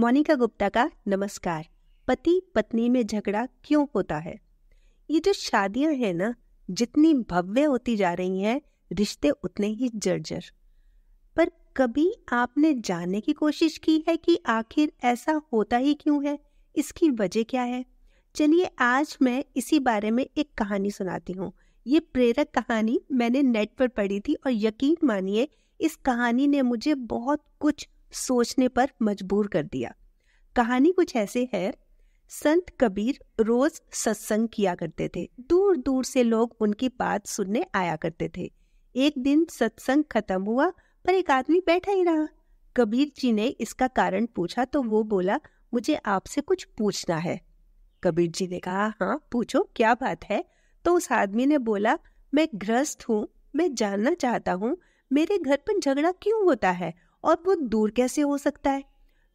मोनिका गुप्ता का नमस्कार पति पत्नी में झगड़ा क्यों होता है ये जो शादियां हैं ना जितनी भव्य होती जा रही हैं रिश्ते उतने ही जर्जर पर कभी आपने जानने की कोशिश की है कि आखिर ऐसा होता ही क्यों है इसकी वजह क्या है चलिए आज मैं इसी बारे में एक कहानी सुनाती हूँ ये प्रेरक कहानी मैंने नेट पर पढ़ी थी और यकीन मानिए इस कहानी ने मुझे बहुत कुछ सोचने पर मजबूर कर दिया कहानी कुछ ऐसे है संत कबीर रोज सत्संग किया करते थे दूर दूर से लोग उनकी बात सुनने आया करते थे एक दिन सत्संग खत्म हुआ पर एक आदमी बैठा ही रहा कबीर जी ने इसका कारण पूछा तो वो बोला मुझे आपसे कुछ पूछना है कबीर जी ने कहा हाँ पूछो क्या बात है तो उस आदमी ने बोला मैं ग्रस्त हूँ मैं जानना चाहता हूँ मेरे घर पर झगड़ा क्यों होता है और वो दूर कैसे हो सकता है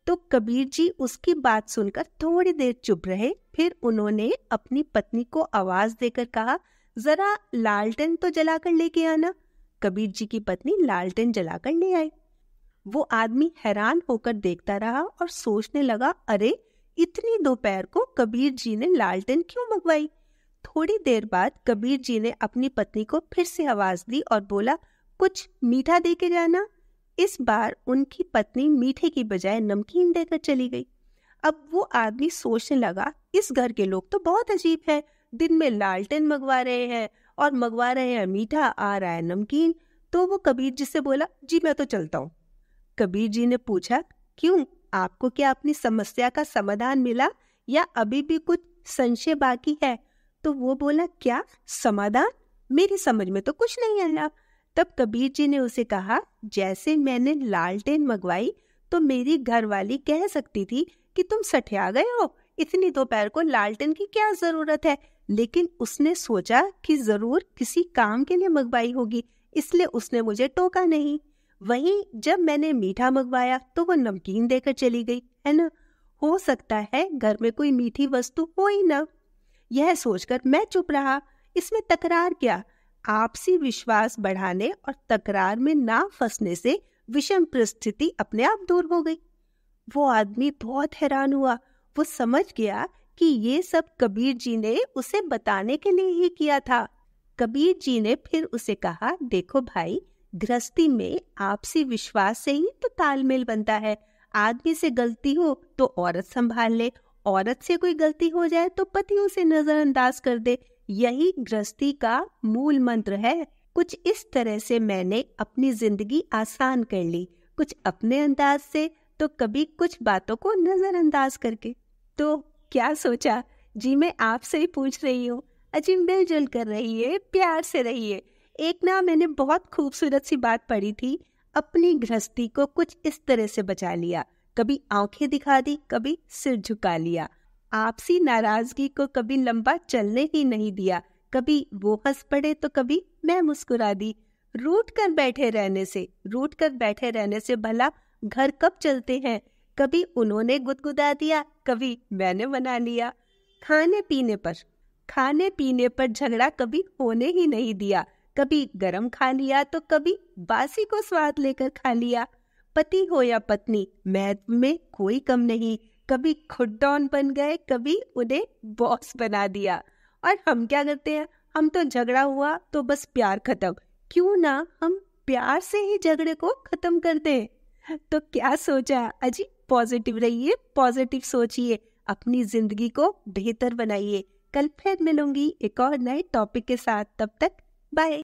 तो कबीर जी उसकी बात सुनकर थोड़ी देर चुप रहे फिर उन्होंने अपनी पत्नी को आवाज देकर कहा जरा लालटेन तो जलाकर लेके आना कबीर जी की पत्नी लालटेन जलाकर ले आई वो आदमी हैरान होकर देखता रहा और सोचने लगा अरे इतनी दोपहर को कबीर जी ने लालटेन क्यों मंगवाई थोड़ी देर बाद कबीर जी ने अपनी पत्नी को फिर से आवाज दी और बोला कुछ मीठा दे के जाना इस बार उनकी पत्नी मीठे की बजाय नमकीन देकर चली गई अब वो आदमी सोचने लगा इस घर के लोग तो बहुत अजीब है दिन में लालटेन मंगवा रहे हैं और मंगवा रहे हैं मीठा आ रहा है नमकीन तो वो कबीर जी से बोला जी मैं तो चलता हूँ कबीर जी ने पूछा क्यों आपको क्या अपनी समस्या का समाधान मिला या अभी भी कुछ संशय बाकी है तो वो बोला क्या समाधान मेरी समझ में तो कुछ नहीं है तब कबीर जी ने उसे कहा जैसे मैंने लालटेन मंगवाई तो मेरी घरवाली कह सकती थी कि तुम सठिया गए हो इतनी दोपहर को लालटेन की क्या जरूरत है लेकिन उसने सोचा कि जरूर किसी काम के लिए मंगवाई होगी इसलिए उसने मुझे टोका नहीं वहीं जब मैंने मीठा मंगवाया तो वो नमकीन देकर चली गई है ना हो सकता है घर में कोई मीठी वस्तु हो ही ना यह सोचकर मैं चुप रहा इसमें तकरार क्या आपसी विश्वास बढ़ाने और तकरार में ना फंसने से विषम परिस्थिति अपने आप दूर हो गई वो आदमी बहुत हैरान हुआ वो समझ गया कि ये सब कबीर जी ने उसे बताने के लिए ही किया था कबीर जी ने फिर उसे कहा देखो भाई गृहस्थी में आपसी विश्वास से ही तो तालमेल बनता है आदमी से गलती हो तो औरत संभाल ले औरत से कोई गलती हो जाए तो पतियों से नजरअंदाज कर दे यही गृहस्थी का मूल मंत्र है कुछ इस तरह से मैंने अपनी जिंदगी आसान कर ली कुछ अपने अंदाज से तो कभी कुछ बातों को नजरअंदाज करके तो क्या सोचा जी मैं आपसे ही पूछ रही हूँ अजी मिलजुल कर है प्यार से रहिए एक ना मैंने बहुत खूबसूरत सी बात पढ़ी थी अपनी गृहस्थी को कुछ इस तरह से बचा लिया कभी आंखें दिखा दी कभी सिर झुका लिया आपसी नाराजगी को कभी लंबा चलने ही नहीं दिया कभी वो हंस पड़े तो कभी मैं मुस्कुरा दी रूट कर बैठे रहने से रूट कर बैठे रहने से भला घर कब चलते हैं कभी उन्होंने गुदगुदा दिया कभी मैंने मना लिया खाने पीने पर खाने पीने पर झगड़ा कभी होने ही नहीं दिया कभी गरम खा लिया तो कभी बासी को स्वाद लेकर खा लिया पति हो या पत्नी महत्व में कोई कम नहीं कभी खुद डॉन बन गए कभी उन्हें बॉस बना दिया और हम क्या करते हैं हम तो झगड़ा हुआ तो बस प्यार खत्म क्यों ना हम प्यार से ही झगड़े को खत्म कर दें तो क्या सोचा अजी पॉजिटिव रहिए पॉजिटिव सोचिए अपनी जिंदगी को बेहतर बनाइए कल फिर मिलूंगी एक और नए टॉपिक के साथ तब तक बाय